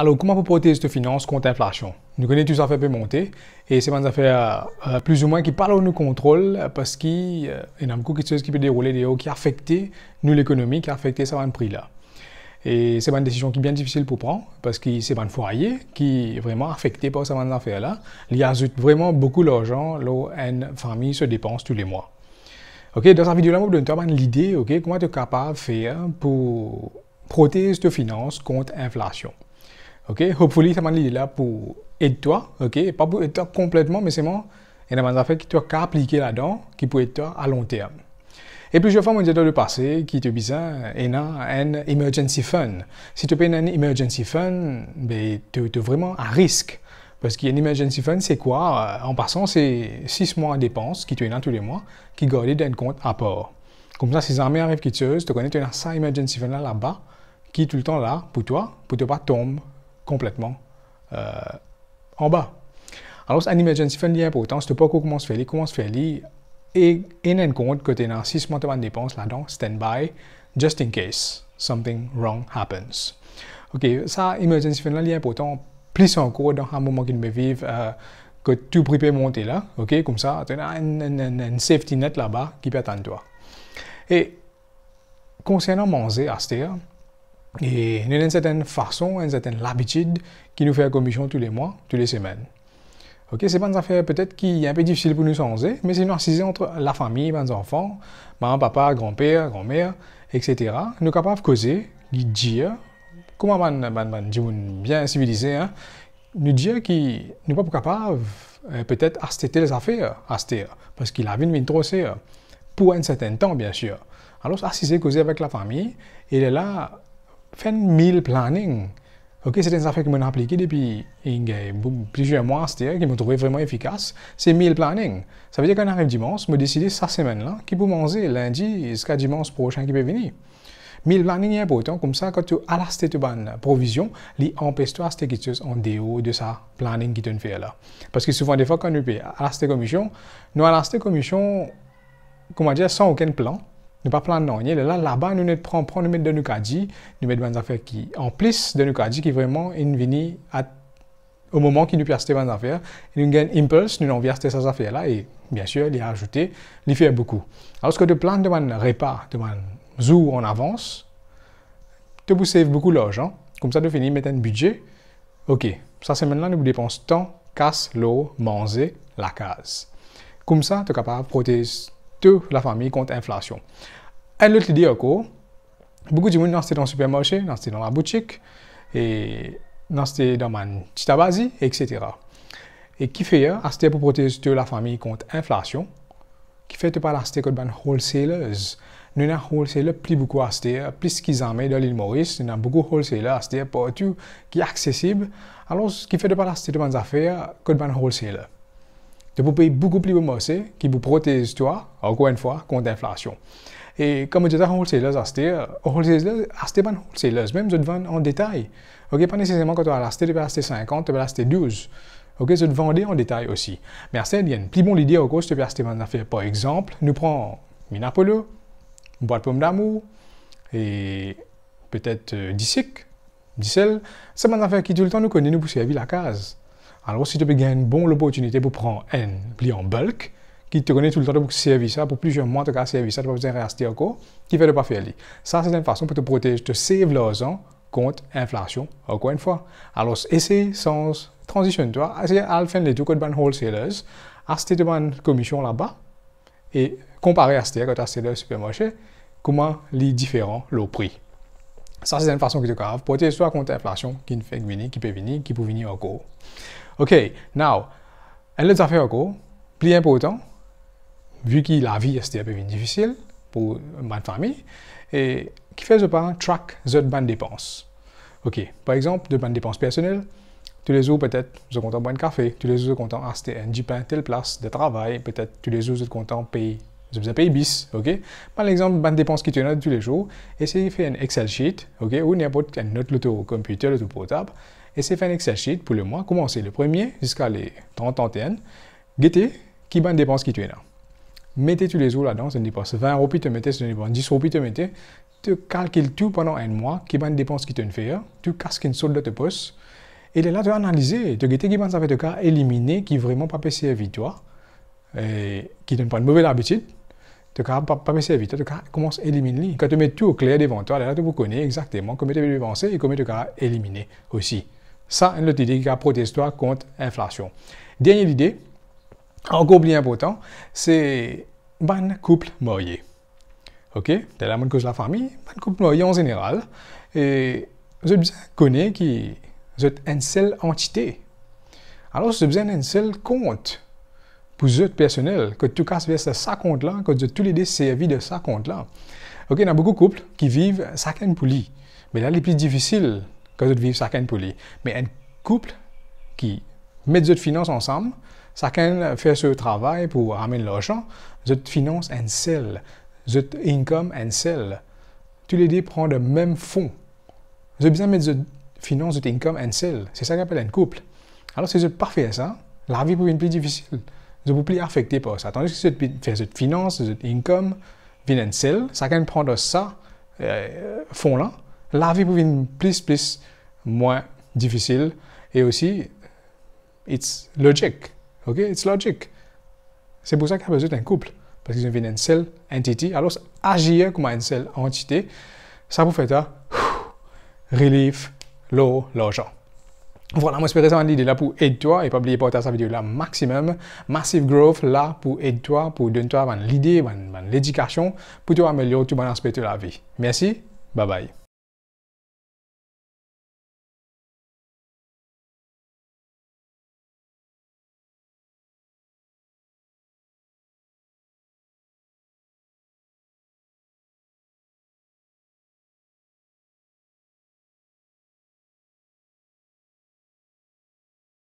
Alors, comment protéger cette finance contre l'inflation Nous connaissons tous affaires qui monter et c'est une affaire euh, plus ou moins qui parle au nous contrôle parce qu'il euh, y a beaucoup de choses qui peut dérouler qui affectent nous l'économie, qui affectent ça prix là. Et c'est une décision qui est bien difficile pour prendre parce que c'est un foyer qui est vraiment affecté par ces affaires là. Il y a vraiment beaucoup d'argent et une famille se dépense tous les mois. dans cette vidéo là, je vous donner l'idée, ok, comment tu capable de faire pour protéger cette finance contre l'inflation. Ok, hopefully, ça m'a dit là pour aider-toi, ok, pas pour aider-toi complètement, mais c'est il y a à affaires qui toi, qu'à appliquer là-dedans qui peut aider toi à long terme. Et plusieurs fois, mon directeur de passé qui te disait, il y a un emergency fund. Si tu payes un emergency fund, ben, tu es vraiment à risque. Parce qu'un emergency fund, c'est quoi euh, En passant, c'est six mois de dépenses qui tu as tous les mois, qui gardent dans un compte à part. Comme ça, si jamais arrive quelque chose, tu connais, tu as ça emergency fund là-bas, qui est tout le temps là pour toi, pour ne pas tomber complètement euh, en bas. Alors, un emergency fund est hein, important, tu pas sais pas comment se à li, koman se fe et en un compte que tu nan 6 là dépenses standby stand-by, just in case something wrong happens. Ok, ça emergency fund qui hein, est important, plus encore dans un moment qu'il me vive, euh, que tout tou monter monte là. ok, tu as une un safety net là-bas qui peut toi. Et concernant manger à aste et nous avons une certaine façon, une certaine habitude qui nous fait la commission tous les mois, toutes les semaines. Ok, c'est pas une affaire peut-être qui est un peu difficile pour nous changer, mais c'est une assise entre la famille, nos enfants, maman, papa, grand-père, grand-mère, etc. Nous sommes capables de causer, de dire, comment man, man, bien civilisé, hein, nous dire qui nous pas capables euh, peut-être acheter les affaires, acheter, parce qu'il a vu une trop pour un certain temps, bien sûr. Alors, assisé causer avec la famille, et là, fait meal planning. Ok, une affaire que j'ai mwen depuis plusieurs mois c'est-à-dire qui trouvé trouvé vraiment efficace. C'est meal planning. ça veut dire qu'on arrive dimanche, me décide sa semaine là qui peut manger lundi, jusqu'à dimanche prochain qui peut venir. meal planning est important, comme ça, quand tu as la de provision, il empêche toi de quelque chose en dehors de ça, planning qui te fait là. Parce que souvent, des fois, quand tu as à la commission, nous à la commission, comment dire, sans aucun plan, nous pas plan non, là là-bas nous prenons prend nous mettre de nous dit, nous mettons des affaires qui en plus de nous dit qui vraiment une à au moment qui nous perd des affaires, nous gagne impulse, nous envie ces affaires là et bien sûr, il a ajouté, il fait beaucoup. Alors ce que de plan de repas, repas de man zou en avance, te vous save beaucoup l'argent, comme ça de finir mettre un budget. OK, ça c'est maintenant nous dépense tant casse l'eau, manger la case. Comme ça, tu es capable de protéger de la famille contre l'inflation. Un autre idée encore, beaucoup de monde dans le supermarché, dans la boutique, et dans la base, etc. Et qui fait, hein, Acheter pour protéger la famille contre l'inflation, qui fait par acheter cité les wholesalers. Nous avons wholesalers plus beaucoup acheter, plus qu'ils en mettent dans l'île Maurice, nous avons beaucoup de wholesalers partout qui est accessible, alors qu'est-ce qui fait par pas de bonnes affaires que ban wholesalers de vous payer beaucoup plus de monnaie qui vous protège, toi, encore une fois, contre l'inflation. Et comme je disais, wholesalers, achetez, euh, wholesalers, acheter pas wholesalers, même je te vends en détail. Ok, pas nécessairement quand tu vas acheter, tu vas l'acheter 50, tu vas l'acheter 12. Ok, je te vendais en détail aussi. Mais c'est bien, plus bon l'idée, au tu vas acheter une affaire. Par exemple, nous prenons Minapolo, une boîte pomme d'amour, et peut-être euh, Dissic, Dissel. C'est un affaire qui tout le temps nous connaît, nous pour servir la case. Alors, si tu peux gagner une bonne opportunité pour prendre un client en bulk, qui te connaît tout le temps pour servir ça, pour plusieurs mois, tu as servi ça, tu n'as pas besoin de rester encore, qui fait de pas faire lui. Ça, c'est une façon pour te protéger, te sauver l'argent contre l'inflation, encore une fois. Alors, essaye sans transition, toi, essaye à l'étude les deux codes ban wholesalers, acheter de une commission là-bas, et comparer à ce que tu as le supermarché, comment les différents le prix. Ça, c'est une façon qui te Protéger toi contre l'inflation qui ne fait que venir, qui peut venir, qui peut venir encore. Ok, now, une autre affaire encore, plus important, vu que la vie est un peu difficile pour une famille, et qui fait pas track de bonnes dépenses. Ok, par exemple, de bonnes dépenses personnelles, tous les jours peut-être je de boire un café, tous les jours je content acheter un jupin pain telle place de travail, peut-être tous les jours je de payer de payer paye bis, ok? Par exemple, bonne dépense qui tient tous les jours, essayez de faire un Excel sheet, ok? Ou n'importe quel autre au computer tout portable et c'est un exercice pour le mois, commencer le premier jusqu'à les 30 antennes. Guettez qui bonne dépense qui tu es là. Mettez tous les jours là-dedans, c'est une dépense 20 euros, puis te mettez, c'est une dépense 10 euros, puis te mettez. Tu calcules tout pendant un mois, qui bonne dépense qui te fait, tu casques une solde de te poste. Et là, tu vas analysé, tu guettez qui bonne ça fait de cas éliminer, qui vraiment pas PC victoire, et qui donne pas une mauvaise habitude, tu n'as pas passé toi tu commences à éliminer. Quand tu mets tout au clair devant toi, là, tu connais exactement comment tu as dépensé et comment tu as éliminé aussi. Ça, une autre idée qui a toi contre l'inflation. Dernière idée, encore plus important, c'est ban couple marié. OK c'est la même cause la famille, ban couple marié en général. Et vous avez besoin connaître qui vous êtes une seule entité. Alors, vous avez besoin d'un seul compte pour vous personnel, que tout cas, c'est ça compte-là, que de tous les deux servis de ça compte-là. OK, il y a beaucoup de couples qui vivent chacun pour lui. Mais là, les plus difficile que vous vivez, chacun pour lui. Mais un couple qui met de finances ensemble, chacun fait ce travail pour ramener l'argent, de finances un seul, the income un seul. Tu les deux prend le même fonds. avez besoin de mettre the finances, the income un seul. C'est ça qu'on appelle un couple. Alors si je parfait ça, la vie peut être plus difficile. Je pouvez plus affecté par ça. Tandis que si vous faites cette finance, cette income, vient un seul, chacun prend ça, euh, fonds là, la vie devient plus, plus, moins difficile. Et aussi, it's logic OK? It's logic C'est pour ça qu'il a besoin d'un couple. Parce qu'ils ont une seule entité. Alors, agir comme une seule entité, ça vous fait un relief, l'eau, l'argent. Voilà, moi j'espère que être là pour aider toi et pas oublier de partager cette vidéo là maximum. Massive Growth là pour aider toi, pour donner toi l'idée, l'éducation, pour toi améliorer tout bon aspect de la vie. Merci, bye bye.